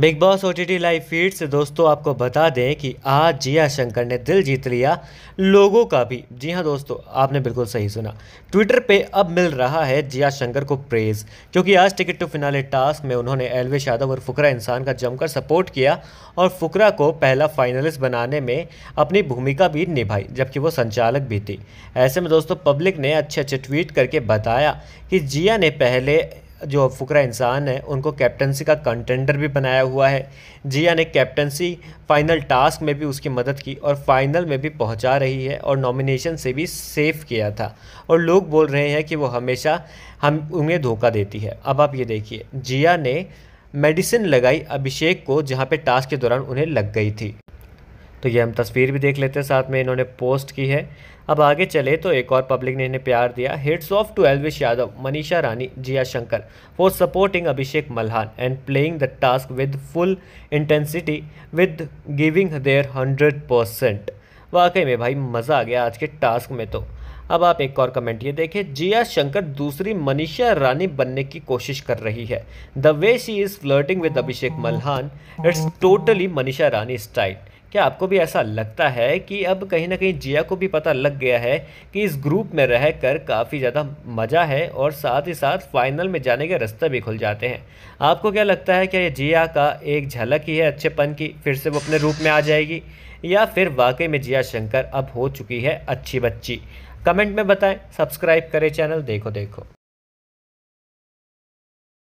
big Boss OTT live feed से दोस्तों आपको बता दें कि आज जिया शंकर ने दिल जीत लिया लोगों का भी जी हाँ दोस्तों आपने बिल्कुल सही सुना ट्विटर पे अब मिल रहा है जिया शंकर को प्रेज़ क्योंकि आज टिकट टू फिनाले टास्क में उन्होंने एलवेश यादव और फुकरा इंसान का जमकर सपोर्ट किया और फुकरा को पहला फाइनलिस्ट बनाने में अपनी भूमिका भी निभाई जबकि वो संचालक भी थी ऐसे में दोस्तों पब्लिक ने अच्छे अच्छे ट्वीट करके बताया कि जिया ने पहले जो फ़ुकरा इंसान है उनको कैप्टनसी का कंटेंडर भी बनाया हुआ है जिया हाँ, ने कैप्टनसी फाइनल टास्क में भी उसकी मदद की और फाइनल में भी पहुंचा रही है और नॉमिनेशन से भी सेफ किया था और लोग बोल रहे हैं कि वो हमेशा हम उन्हें धोखा देती है अब आप ये देखिए जिया हाँ, ने मेडिसिन लगाई अभिषेक को जहाँ पे टास्क के दौरान उन्हें लग गई थी तो ये हम तस्वीर भी देख लेते हैं साथ में इन्होंने पोस्ट की है अब आगे चले तो एक और पब्लिक ने इन्हें प्यार दिया hits off to Elvish Yadav Manisha Rani Jiya Shankar for supporting Abhishek Malhan and playing the task with full intensity with giving their hundred percent वाकई में भाई मज़ा आ गया आज के टास्क में तो अब आप एक और कमेंट ये देखें जिया शंकर दूसरी मनीषा रानी बनने की कोशिश कर रही है the way she is flirting with Abhishek Malhan it's totally Manisha Rani style क्या आपको भी ऐसा लगता है कि अब कहीं ना कहीं जिया को भी पता लग गया है कि इस ग्रुप में रह कर काफ़ी ज़्यादा मज़ा है और साथ ही साथ फाइनल में जाने के रास्ते भी खुल जाते हैं आपको क्या लगता है क्या ये जिया का एक झलक ही है अच्छेपन की फिर से वो अपने रूप में आ जाएगी या फिर वाकई में जिया शंकर अब हो चुकी है अच्छी बच्ची कमेंट में बताएं सब्सक्राइब करें चैनल देखो देखो